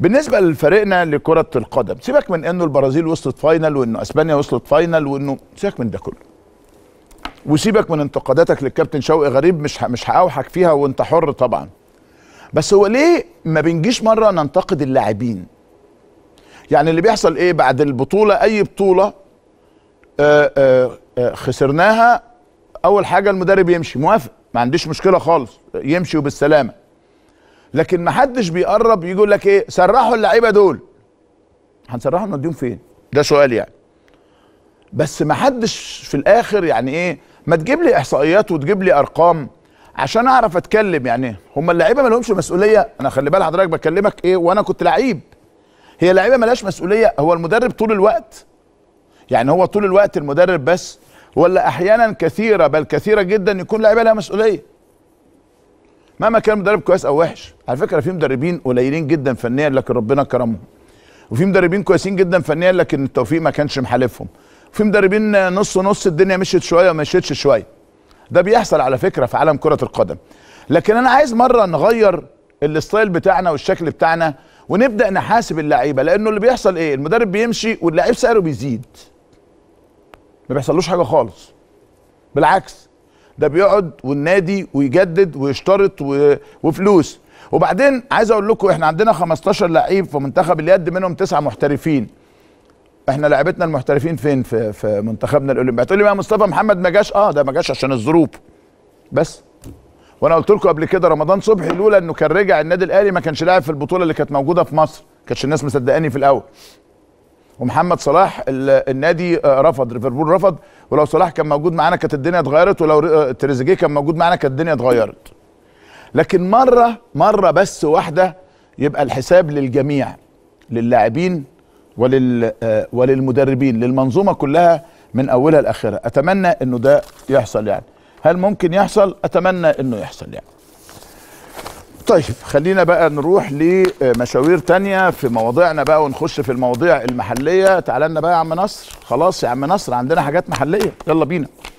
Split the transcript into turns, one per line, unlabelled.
بالنسبه لفريقنا لكره القدم سيبك من انه البرازيل وصلت فاينل وانه اسبانيا وصلت فاينل وانه سيبك من ده كله وسيبك من انتقاداتك للكابتن شوقي غريب مش مش هاوحك فيها وانت حر طبعا بس هو ليه ما بنجيش مره ننتقد اللاعبين يعني اللي بيحصل ايه بعد البطوله اي بطوله آآ آه، آآ آه، آه، خسرناها اول حاجه المدرب يمشي موافق ما عنديش مشكله خالص يمشي وبالسلامه لكن ما حدش بيقرب يقول لك ايه سرحوا اللعيبه دول هنسرحهم نوديهم فين ده سؤال يعني بس ما حدش في الاخر يعني ايه ما تجيب لي احصائيات وتجيب لي ارقام عشان اعرف اتكلم يعني هم اللعيبه ما لهمش مسؤوليه انا خلي بال حضرتك بكلمك ايه وانا كنت لعيب هي لعيبه لهاش مسؤوليه هو المدرب طول الوقت يعني هو طول الوقت المدرب بس ولا احيانا كثيره بل كثيره جدا يكون لعيبه لها مسؤوليه مهما كان مدرب كويس او وحش على فكره في مدربين قليلين جدا فنيا لكن ربنا كرمهم وفي مدربين كويسين جدا فنيا لكن التوفيق ما كانش محالفهم وفي مدربين نص نص الدنيا مشيت شويه وما مشيتش شويه ده بيحصل على فكره في عالم كره القدم لكن انا عايز مره نغير الستايل بتاعنا والشكل بتاعنا ونبدا نحاسب اللعيبه لانه اللي بيحصل ايه المدرب بيمشي واللعيب سعره بيزيد ما بيحصلوش حاجه خالص بالعكس ده بيقعد والنادي ويجدد ويشترط وفلوس وبعدين عايز اقول لكم احنا عندنا 15 لعيب في منتخب اليد منهم تسعه محترفين احنا لعبتنا المحترفين فين في, في منتخبنا الاولمبي هتقول لي بقى مصطفى محمد ما جاش اه ده ما جاش عشان الظروف بس وانا قلت لكم قبل كده رمضان صبحي لولا انه كان رجع النادي الاهلي ما كانش لاعب في البطوله اللي كانت موجوده في مصر كانش الناس مصدقاني في الاول ومحمد صلاح النادي آه، رفض ليفربول رفض ولو صلاح كان موجود معانا كانت الدنيا اتغيرت ولو آه، تريزيجيه كان موجود معانا كانت الدنيا اتغيرت لكن مره مره بس واحده يبقى الحساب للجميع للاعبين ولل آه، وللمدربين للمنظومه كلها من اولها لاخرها اتمنى انه ده يحصل يعني هل ممكن يحصل اتمنى انه يحصل يعني طيب خلينا بقى نروح لمشاوير تانية في مواضيعنا بقى ونخش في المواضيع المحلية تعالنا لنا بقى يا عم نصر خلاص يا عم نصر عندنا حاجات محلية يلا بينا